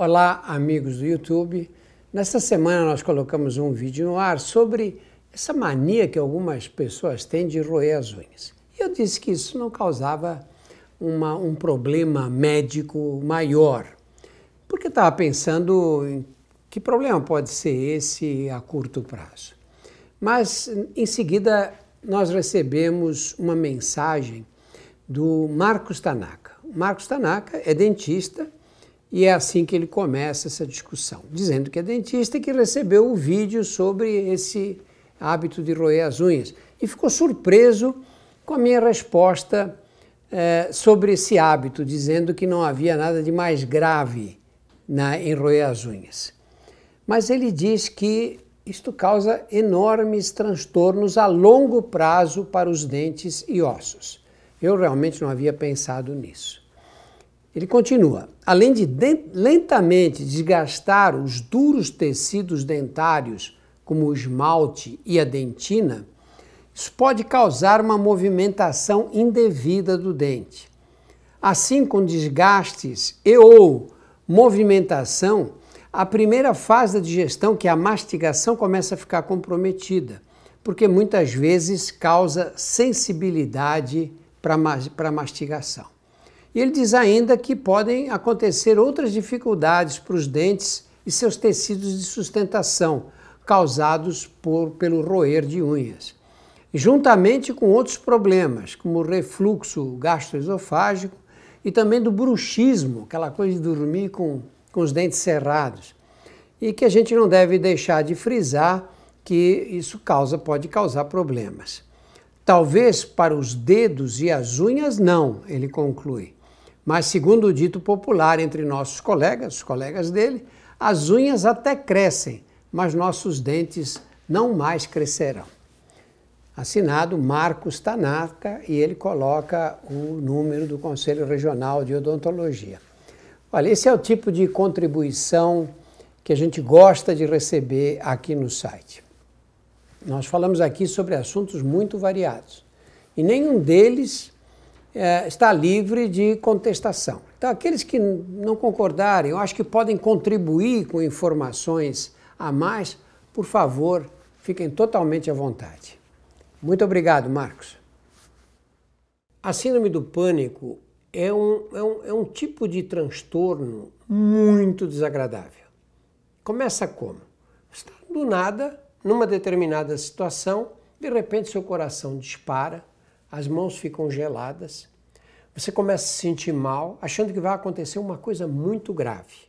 Olá, amigos do YouTube. Nesta semana nós colocamos um vídeo no ar sobre essa mania que algumas pessoas têm de roer as unhas. Eu disse que isso não causava uma, um problema médico maior, porque estava pensando em que problema pode ser esse a curto prazo. Mas em seguida nós recebemos uma mensagem do Marcos Tanaka. O Marcos Tanaka é dentista e é assim que ele começa essa discussão, dizendo que é dentista que recebeu o vídeo sobre esse hábito de roer as unhas e ficou surpreso com a minha resposta eh, sobre esse hábito, dizendo que não havia nada de mais grave na, em roer as unhas. Mas ele diz que isto causa enormes transtornos a longo prazo para os dentes e ossos. Eu realmente não havia pensado nisso. Ele continua: além de lentamente desgastar os duros tecidos dentários, como o esmalte e a dentina, isso pode causar uma movimentação indevida do dente. Assim, com desgastes e ou movimentação, a primeira fase da digestão, que é a mastigação, começa a ficar comprometida, porque muitas vezes causa sensibilidade para a mastigação. E ele diz ainda que podem acontecer outras dificuldades para os dentes e seus tecidos de sustentação, causados por, pelo roer de unhas. Juntamente com outros problemas, como o refluxo gastroesofágico e também do bruxismo, aquela coisa de dormir com, com os dentes cerrados. E que a gente não deve deixar de frisar que isso causa, pode causar problemas. Talvez para os dedos e as unhas, não, ele conclui mas, segundo o dito popular entre nossos colegas, os colegas dele, as unhas até crescem, mas nossos dentes não mais crescerão. Assinado Marcos Tanaka e ele coloca o número do Conselho Regional de Odontologia. Olha, esse é o tipo de contribuição que a gente gosta de receber aqui no site. Nós falamos aqui sobre assuntos muito variados e nenhum deles é, está livre de contestação. Então, aqueles que não concordarem, eu acho que podem contribuir com informações a mais, por favor, fiquem totalmente à vontade. Muito obrigado, Marcos. A síndrome do pânico é um, é um, é um tipo de transtorno muito desagradável. Começa como? Está do nada, numa determinada situação, de repente seu coração dispara, as mãos ficam geladas, você começa a se sentir mal, achando que vai acontecer uma coisa muito grave.